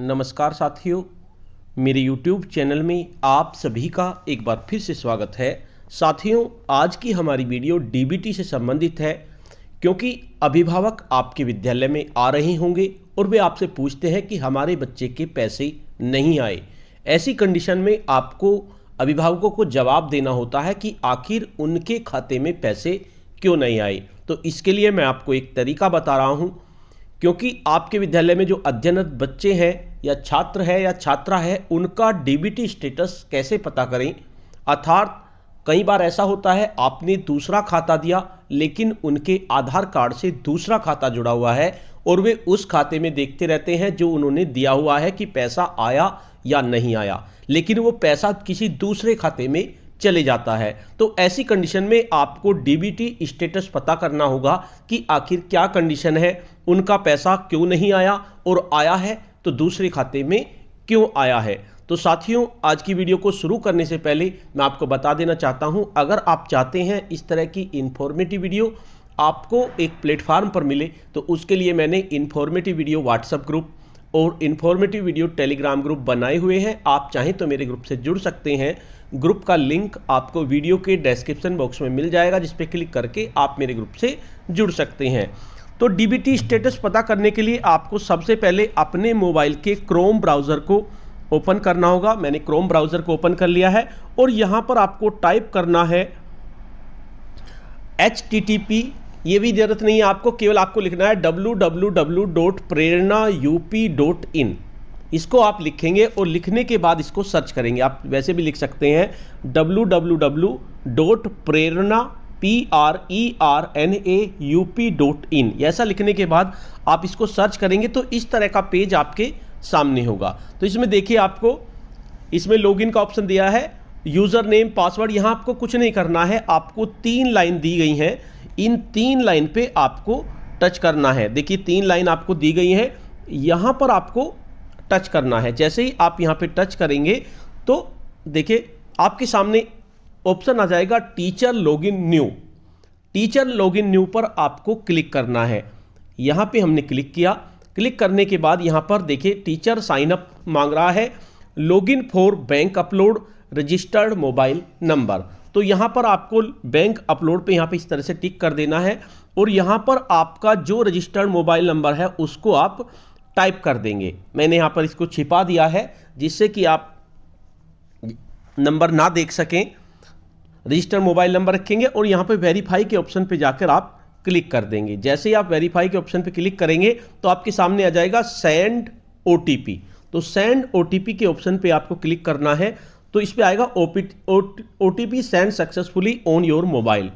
नमस्कार साथियों मेरे YouTube चैनल में आप सभी का एक बार फिर से स्वागत है साथियों आज की हमारी वीडियो डीबीटी से संबंधित है क्योंकि अभिभावक आपके विद्यालय में आ रहे होंगे और वे आपसे पूछते हैं कि हमारे बच्चे के पैसे नहीं आए ऐसी कंडीशन में आपको अभिभावकों को जवाब देना होता है कि आखिर उनके खाते में पैसे क्यों नहीं आए तो इसके लिए मैं आपको एक तरीका बता रहा हूँ क्योंकि आपके विद्यालय में जो अध्ययनरत बच्चे हैं या छात्र है या छात्रा है उनका डीबीटी स्टेटस कैसे पता करें अर्थात कई बार ऐसा होता है आपने दूसरा खाता दिया लेकिन उनके आधार कार्ड से दूसरा खाता जुड़ा हुआ है और वे उस खाते में देखते रहते हैं जो उन्होंने दिया हुआ है कि पैसा आया या नहीं आया लेकिन वो पैसा किसी दूसरे खाते में चले जाता है तो ऐसी कंडीशन में आपको डीबीटी स्टेटस पता करना होगा कि आखिर क्या कंडीशन है उनका पैसा क्यों नहीं आया और आया है तो दूसरे खाते में क्यों आया है तो साथियों आज की वीडियो को शुरू करने से पहले मैं आपको बता देना चाहता हूं अगर आप चाहते हैं इस तरह की इन्फॉर्मेटिव वीडियो आपको एक प्लेटफार्म पर मिले तो उसके लिए मैंने इन्फॉर्मेटिव वीडियो व्हाट्सएप ग्रुप और इन्फॉर्मेटिव वीडियो टेलीग्राम ग्रुप बनाए हुए हैं आप चाहें तो मेरे ग्रुप से जुड़ सकते हैं ग्रुप का लिंक आपको वीडियो के डिस्क्रिप्शन बॉक्स में मिल जाएगा जिस पर क्लिक करके आप मेरे ग्रुप से जुड़ सकते हैं तो डीबीटी स्टेटस पता करने के लिए आपको सबसे पहले अपने मोबाइल के क्रोम ब्राउज़र को ओपन करना होगा मैंने क्रोम ब्राउज़र को ओपन कर लिया है और यहाँ पर आपको टाइप करना है एच टी टी पी ये भी जरूरत नहीं है आपको केवल आपको लिखना है W W W dot Prerna P dot in इसको आप लिखेंगे और लिखने के बाद इसको सर्च करेंगे आप वैसे भी लिख सकते हैं W W W dot Prerna P R E R N A U P dot in ऐसा लिखने के बाद आप इसको सर्च करेंगे तो इस तरह का पेज आपके सामने होगा तो इसमें देखिए आपको इसमें लॉगिन का ऑप्शन दिया है यूज़र नेम पासवर्ड यहाँ आपको कुछ नहीं करना है आपको तीन लाइन दी गई हैं इन तीन लाइन पे आपको टच करना है देखिए तीन लाइन आपको दी गई हैं यहाँ पर आपको टच करना है जैसे ही आप यहाँ पे टच करेंगे तो देखिए आपके सामने ऑप्शन आ जाएगा teacher login new teacher login new पर आपको क्लिक करना है यहाँ पे हमने क्लिक किया क्लिक करने के बाद यहाँ पर देखिए टीचर साइन अप मांग रहा है login for bank upload registered mobile number तो यहाँ पर आपको बैंक अपलोड पे यहाँ पे इस तरह से टिक कर देना है और यहाँ पर आपका जो रजिस्टर्ड मोबाइल नंबर है उसको आप टाइप कर देंगे मैंने यहाँ पर इसको छिपा दिया है जिससे कि आप नंबर ना देख सकें रजिस्टर्ड मोबाइल नंबर रखेंगे और यहाँ पर वेरीफाई के ऑप्शन पर जाकर आप क्लिक कर देंगे जैसे ही आप वेरीफाई के ऑप्शन पर क्लिक करेंगे तो आपके सामने आ जाएगा सेंड ओ तो सेंड ओ के ऑप्शन पे आपको क्लिक करना है तो इस पर आएगा O T P send successfully on your mobile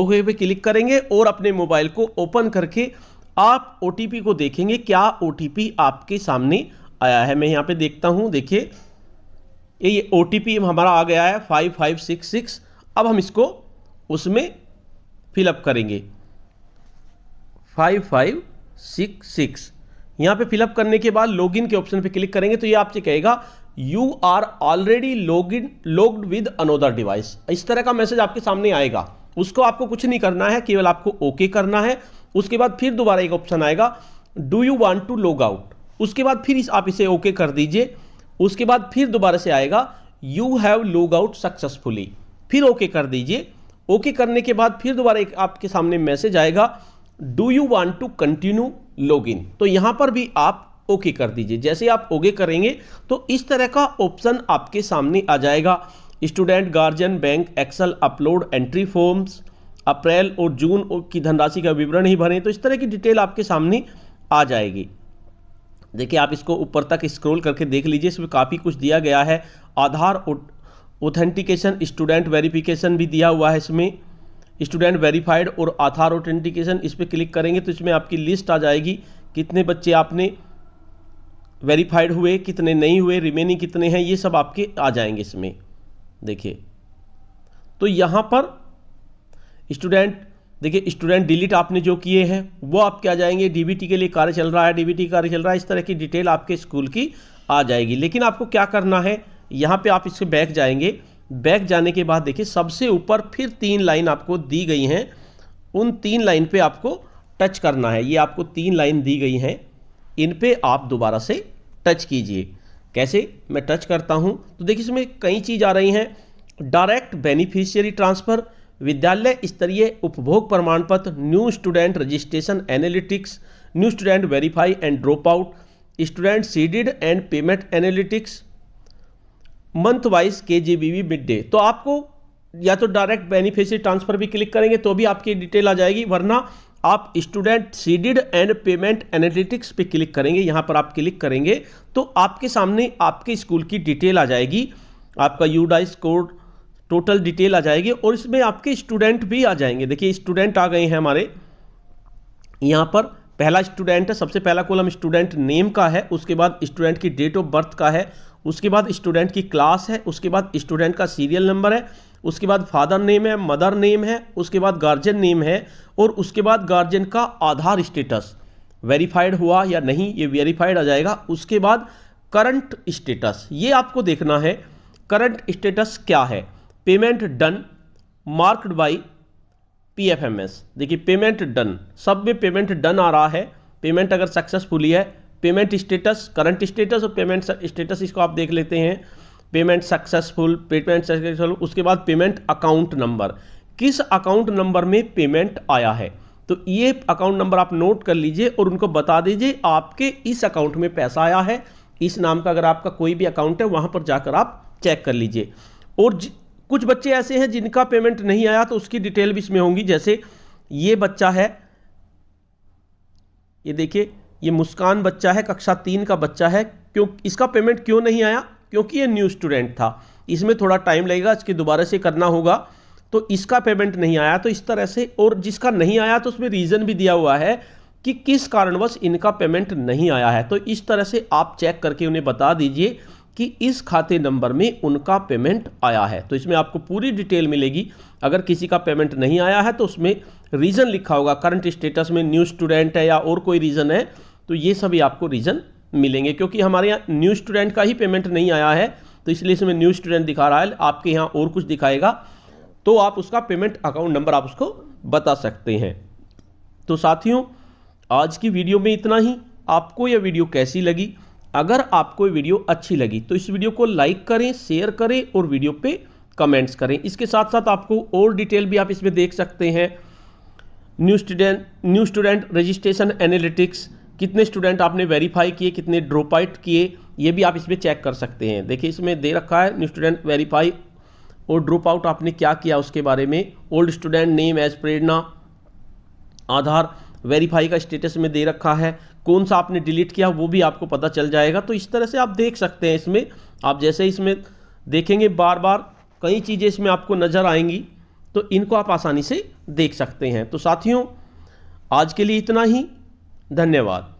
okay पे क्लिक करेंगे और अपने मोबाइल को ओपन करके आप ओ को देखेंगे क्या ओ आपके सामने आया है मैं यहाँ पे देखता हूँ देखिए ये ये ओ हमारा आ गया है फाइव फाइव सिक्स सिक्स अब हम इसको उसमें फिलअप करेंगे फाइव फाइव सिक्स सिक्स यहाँ पे फिलअप करने के बाद लॉगिन के ऑप्शन पे क्लिक करेंगे तो ये आपसे कहेगा you are already log in logged with another device इस तरह का मैसेज आपके सामने आएगा उसको आपको कुछ नहीं करना है केवल आपको ओके okay करना है उसके बाद फिर दोबारा एक ऑप्शन आएगा do you want to log out उसके बाद फिर इस आप इसे ओके okay कर दीजिए उसके बाद फिर दोबारा से आएगा you have log out successfully फिर ओके okay कर दीजिए ओके okay करने के बाद फिर दोबारा एक आपके सामने मैसेज आएगा do you want to continue log in तो यहां पर भी आप ओके कर दीजिए जैसे आप ओके करेंगे तो इस तरह का ऑप्शन आपके सामने आ जाएगा student guardian bank excel upload entry forms April और जून की धनराशि का विवरण ही भरें तो इस तरह की डिटेल आपके सामने आ जाएगी देखिए आप इसको ऊपर तक स्क्रॉल करके देख लीजिए इसमें काफ़ी कुछ दिया गया है आधार ऑथेंटिकेशन स्टूडेंट वेरिफिकेशन भी दिया हुआ है इसमें स्टूडेंट वेरीफाइड और आधार ऑथेंटिकेशन इस पर क्लिक करेंगे तो इसमें आपकी लिस्ट आ जाएगी कितने बच्चे आपने वेरीफाइड हुए कितने नहीं हुए रिमेनिंग कितने हैं ये सब आपके आ जाएंगे इसमें देखिए तो यहाँ पर स्टूडेंट देखिए स्टूडेंट डिलीट आपने जो किए हैं वो आपके आ जाएंगे डीबीटी के लिए कार्य चल रहा है डीबीटी कार्य चल रहा है इस तरह की डिटेल आपके स्कूल की आ जाएगी लेकिन आपको क्या करना है यहाँ पे आप इसके बैक जाएंगे बैक जाने के बाद देखिए सबसे ऊपर फिर तीन लाइन आपको दी गई हैं उन तीन लाइन पर आपको टच करना है ये आपको तीन लाइन दी गई हैं इन पे आप दोबारा से टच कीजिए कैसे मैं टच करता हूँ तो देखिए इसमें कई चीज़ आ रही हैं डायरेक्ट बेनिफिशियरी ट्रांसफ़र विद्यालय स्तरीय उपभोग प्रमाण पत्र new student registration analytics new student verify and drop out student seeded and payment analytics month wise के जी बी मिड डे तो आपको या तो डायरेक्ट बेनिफिशियरी ट्रांसफर भी क्लिक करेंगे तो भी आपकी डिटेल आ जाएगी वरना आप student seeded and payment analytics पे क्लिक करेंगे यहाँ पर आप क्लिक करेंगे तो आपके सामने आपके स्कूल की डिटेल आ जाएगी आपका यूडाइस कोड टोटल डिटेल आ जाएगी और इसमें आपके स्टूडेंट भी आ जाएंगे देखिए स्टूडेंट आ गए हैं हमारे यहाँ पर पहला स्टूडेंट है सबसे पहला कॉलम स्टूडेंट नेम का है उसके बाद स्टूडेंट की डेट ऑफ बर्थ का है उसके बाद स्टूडेंट की क्लास है उसके बाद स्टूडेंट का सीरियल नंबर है उसके बाद फादर नेम है मदर नेम है उसके बाद गार्जियन नेम है और उसके बाद गार्जियन का आधार स्टेटस वेरीफाइड हुआ या नहीं ये वेरीफाइड आ जाएगा उसके बाद करंट स्टेटस ये आपको देखना है करंट स्टेटस क्या है payment done marked by P F M S देखिए पेमेंट डन सब में पेमेंट डन आ रहा है पेमेंट अगर सक्सेसफुली है पेमेंट स्टेटस करंट स्टेटस और पेमेंट स्टेटस इसको आप देख लेते हैं पेमेंट सक्सेसफुल पेमेंट सक्सेसफुल उसके बाद पेमेंट अकाउंट नंबर किस अकाउंट नंबर में पेमेंट आया है तो ये अकाउंट नंबर आप नोट कर लीजिए और उनको बता दीजिए आपके इस अकाउंट में पैसा आया है इस नाम का अगर आपका कोई भी अकाउंट है वहाँ पर जाकर आप चेक कर लीजिए और कुछ बच्चे ऐसे हैं जिनका पेमेंट नहीं आया तो उसकी डिटेल भी इसमें होंगी जैसे ये बच्चा है ये देखिए ये मुस्कान बच्चा है कक्षा तीन का बच्चा है क्यों इसका पेमेंट क्यों नहीं आया क्योंकि ये न्यू स्टूडेंट था इसमें थोड़ा टाइम लगेगा इसके दोबारा से करना होगा तो इसका पेमेंट नहीं आया तो इस तरह से और जिसका नहीं आया तो उसमें रीज़न भी दिया हुआ है कि किस कारणवश इनका पेमेंट नहीं आया है तो इस तरह से आप चेक करके उन्हें बता दीजिए कि इस खाते नंबर में उनका पेमेंट आया है तो इसमें आपको पूरी डिटेल मिलेगी अगर किसी का पेमेंट नहीं आया है तो उसमें रीज़न लिखा होगा करंट स्टेटस में न्यू स्टूडेंट है या और कोई रीज़न है तो ये सभी आपको रीज़न मिलेंगे क्योंकि हमारे यहाँ न्यू स्टूडेंट का ही पेमेंट नहीं आया है तो इसलिए इसमें न्यू स्टूडेंट दिखा रहा है आपके यहाँ और कुछ दिखाएगा तो आप उसका पेमेंट अकाउंट नंबर आप उसको बता सकते हैं तो साथियों आज की वीडियो में इतना ही आपको यह वीडियो कैसी लगी अगर आपको ये वीडियो अच्छी लगी तो इस वीडियो को लाइक करें शेयर करें और वीडियो पे कमेंट्स करें इसके साथ साथ आपको और डिटेल भी आप इसमें देख सकते हैं new student new student registration analytics कितने स्टूडेंट आपने वेरीफाई किए कितने ड्रॉप आउट किए ये भी आप इसमें चेक कर सकते हैं देखिए इसमें दे रखा है न्यू स्टूडेंट वेरीफाई और ड्रॉप आउट आपने क्या किया उसके बारे में old student name as Prerna Aadhaar verify का स्टेटस में दे रखा है कौन सा आपने डिलीट किया वो भी आपको पता चल जाएगा तो इस तरह से आप देख सकते हैं इसमें आप जैसे इसमें देखेंगे बार बार कई चीज़ें इसमें आपको नज़र आएंगी तो इनको आप आसानी से देख सकते हैं तो साथियों आज के लिए इतना ही धन्यवाद